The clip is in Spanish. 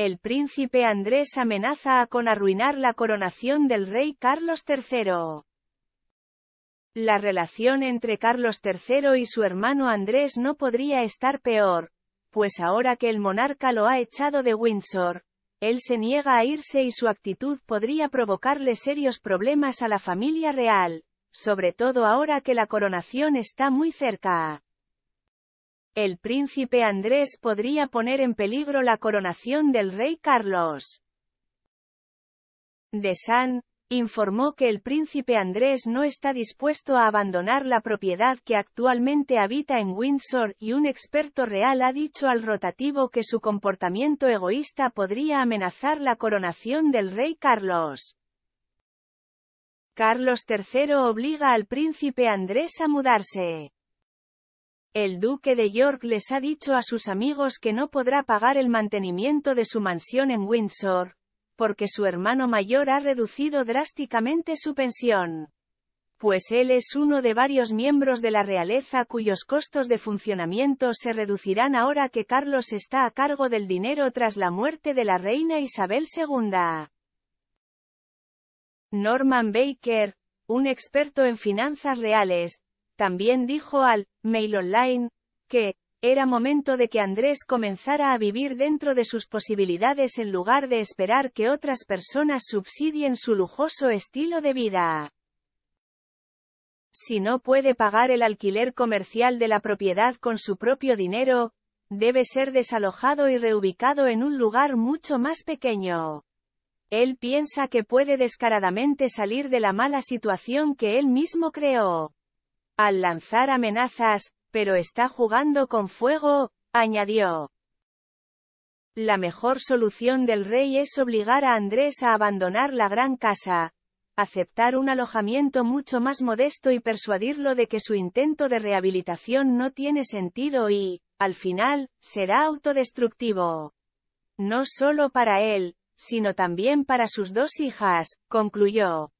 El príncipe Andrés amenaza a con arruinar la coronación del rey Carlos III. La relación entre Carlos III y su hermano Andrés no podría estar peor, pues ahora que el monarca lo ha echado de Windsor, él se niega a irse y su actitud podría provocarle serios problemas a la familia real, sobre todo ahora que la coronación está muy cerca. El príncipe Andrés podría poner en peligro la coronación del rey Carlos. De informó que el príncipe Andrés no está dispuesto a abandonar la propiedad que actualmente habita en Windsor y un experto real ha dicho al rotativo que su comportamiento egoísta podría amenazar la coronación del rey Carlos. Carlos III obliga al príncipe Andrés a mudarse. El duque de York les ha dicho a sus amigos que no podrá pagar el mantenimiento de su mansión en Windsor, porque su hermano mayor ha reducido drásticamente su pensión. Pues él es uno de varios miembros de la realeza cuyos costos de funcionamiento se reducirán ahora que Carlos está a cargo del dinero tras la muerte de la reina Isabel II. Norman Baker, un experto en finanzas reales, también dijo al Mail Online que era momento de que Andrés comenzara a vivir dentro de sus posibilidades en lugar de esperar que otras personas subsidien su lujoso estilo de vida. Si no puede pagar el alquiler comercial de la propiedad con su propio dinero, debe ser desalojado y reubicado en un lugar mucho más pequeño. Él piensa que puede descaradamente salir de la mala situación que él mismo creó al lanzar amenazas, pero está jugando con fuego, añadió. La mejor solución del rey es obligar a Andrés a abandonar la gran casa, aceptar un alojamiento mucho más modesto y persuadirlo de que su intento de rehabilitación no tiene sentido y, al final, será autodestructivo. No solo para él, sino también para sus dos hijas, concluyó.